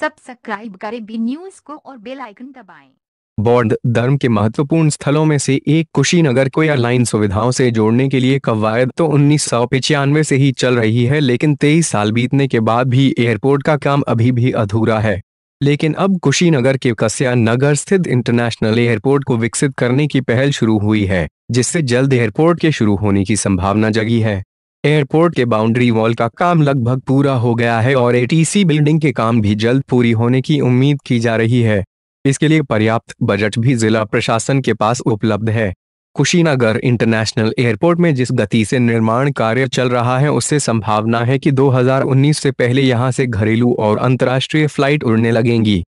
Subscribe करें B news को और बेल आइकन दबाएं। बौद्ध धर्म के महत्वपूर्ण स्थलों में से एक कुशीनगर को एयरलाइन सुविधाओं से जोड़ने के लिए कवायद तो उन्नीस सौ से ही चल रही है लेकिन तेईस साल बीतने के बाद भी एयरपोर्ट का काम अभी भी अधूरा है लेकिन अब कुशीनगर के कस्या नगर स्थित इंटरनेशनल एयरपोर्ट को विकसित करने की पहल शुरू हुई है जिससे जल्द एयरपोर्ट के शुरू होने की संभावना जगी है एयरपोर्ट के बाउंड्री वॉल का काम लगभग पूरा हो गया है और एटीसी बिल्डिंग के काम भी जल्द पूरी होने की उम्मीद की जा रही है इसके लिए पर्याप्त बजट भी जिला प्रशासन के पास उपलब्ध है कुशीनगर इंटरनेशनल एयरपोर्ट में जिस गति से निर्माण कार्य चल रहा है उससे संभावना है कि 2019 से पहले यहां से घरेलू और अंतर्राष्ट्रीय फ्लाइट उड़ने लगेंगी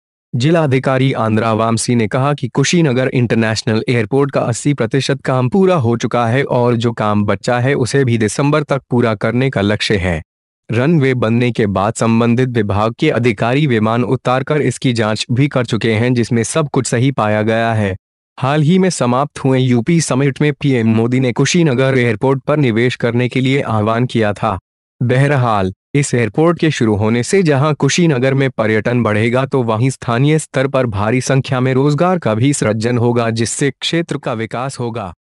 जिलाधिकारी आंद्रा वामसी ने कहा कि कुशीनगर इंटरनेशनल एयरपोर्ट का 80 प्रतिशत काम पूरा हो चुका है और जो काम बचा है उसे भी दिसंबर तक पूरा करने का लक्ष्य है रनवे बनने के बाद संबंधित विभाग के अधिकारी विमान उतारकर इसकी जांच भी कर चुके हैं जिसमें सब कुछ सही पाया गया है हाल ही में समाप्त हुए यूपी समिट में पीएम मोदी ने कुशीनगर एयरपोर्ट पर निवेश करने के लिए आह्वान किया था बहरहाल इस एयरपोर्ट के शुरू होने से जहां कुशीनगर में पर्यटन बढ़ेगा तो वहीं स्थानीय स्तर पर भारी संख्या में रोजगार का भी सृजन होगा जिससे क्षेत्र का विकास होगा